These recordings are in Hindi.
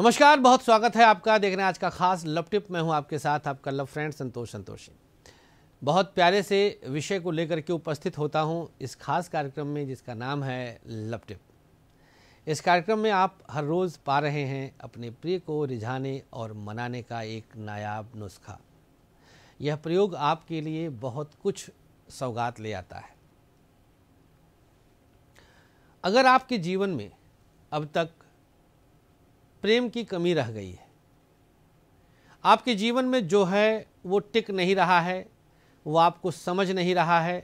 नमस्कार बहुत स्वागत है आपका देख रहे हैं आज का खास लव टिप मैं हूं आपके साथ आपका लव फ्रेंड संतोष संतोषी बहुत प्यारे से विषय को लेकर के उपस्थित होता हूं इस खास कार्यक्रम में जिसका नाम है लव टिप इस कार्यक्रम में आप हर रोज़ पा रहे हैं अपने प्रिय को रिझाने और मनाने का एक नायाब नुस्खा यह प्रयोग आपके लिए बहुत कुछ सौगात ले आता है अगर आपके जीवन में अब तक प्रेम की कमी रह गई है आपके जीवन में जो है वो टिक नहीं रहा है वो आपको समझ नहीं रहा है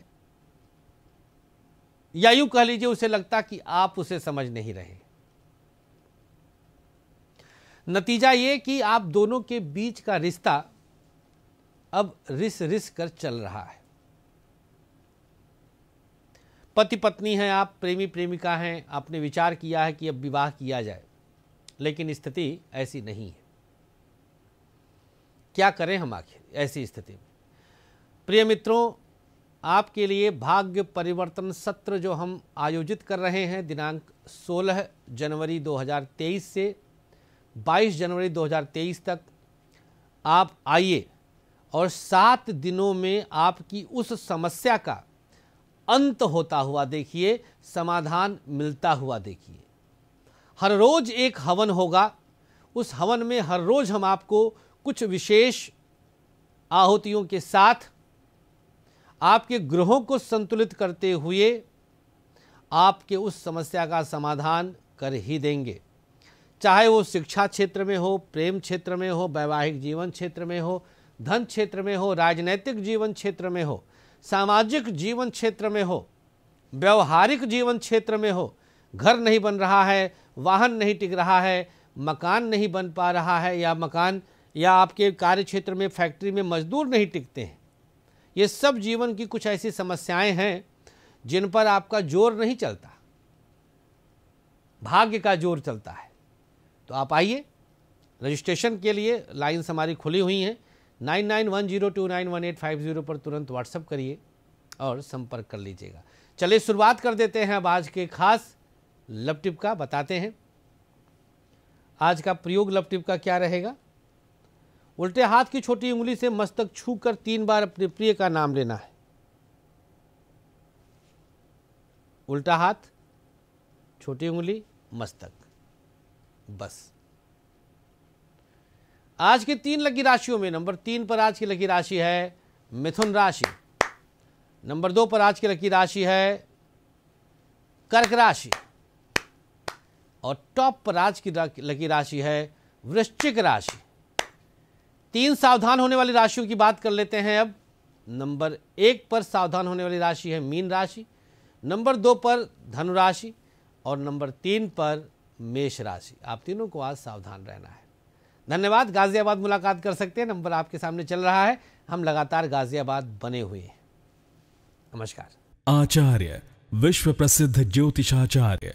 या यूं कह लीजिए उसे लगता कि आप उसे समझ नहीं रहे नतीजा ये कि आप दोनों के बीच का रिश्ता अब रिस रिस कर चल रहा है पति पत्नी हैं आप प्रेमी प्रेमिका हैं आपने विचार किया है कि अब विवाह किया जाए लेकिन स्थिति ऐसी नहीं है क्या करें हम आखिर ऐसी स्थिति में प्रिय मित्रों आपके लिए भाग्य परिवर्तन सत्र जो हम आयोजित कर रहे हैं दिनांक 16 जनवरी 2023 से 22 जनवरी 2023 तक आप आइए और सात दिनों में आपकी उस समस्या का अंत होता हुआ देखिए समाधान मिलता हुआ देखिए हर रोज एक हवन होगा उस हवन में हर रोज हम आपको कुछ विशेष आहुतियों के साथ आपके ग्रहों को संतुलित करते हुए आपके उस समस्या का समाधान कर ही देंगे चाहे वो शिक्षा क्षेत्र में हो प्रेम क्षेत्र में हो वैवाहिक जीवन क्षेत्र में हो धन क्षेत्र में हो राजनैतिक जीवन क्षेत्र में हो सामाजिक जीवन क्षेत्र में हो व्यवहारिक जीवन क्षेत्र में हो घर नहीं बन रहा है वाहन नहीं टिक रहा है मकान नहीं बन पा रहा है या मकान या आपके कार्य क्षेत्र में फैक्ट्री में मजदूर नहीं टिकते हैं ये सब जीवन की कुछ ऐसी समस्याएं हैं जिन पर आपका जोर नहीं चलता भाग्य का जोर चलता है तो आप आइए रजिस्ट्रेशन के लिए लाइन्स हमारी खुली हुई हैं nine nine one zero two nine one eight five zero पर तुरंत व्हाट्सअप करिए और संपर्क कर लीजिएगा चलिए शुरुआत कर देते हैं अब आज के खास लव टिप का बताते हैं आज का प्रयोग लव टिप का क्या रहेगा उल्टे हाथ की छोटी उंगली से मस्तक छू कर तीन बार अपने प्रिय का नाम लेना है उल्टा हाथ छोटी उंगली मस्तक बस आज की तीन लकी राशियों में नंबर तीन पर आज की लकी राशि है मिथुन राशि नंबर दो पर आज की लकी राशि है कर्क राशि और टॉप पर आज की लकी राशि है वृश्चिक राशि तीन सावधान होने वाली राशियों की बात कर लेते हैं अब नंबर एक पर सावधान होने वाली राशि है मीन राशि नंबर दो पर धनु राशि और नंबर तीन पर मेष राशि आप तीनों को आज सावधान रहना है धन्यवाद गाजियाबाद मुलाकात कर सकते हैं नंबर आपके सामने चल रहा है हम लगातार गाजियाबाद बने हुए हैं नमस्कार आचार्य विश्व प्रसिद्ध ज्योतिषाचार्य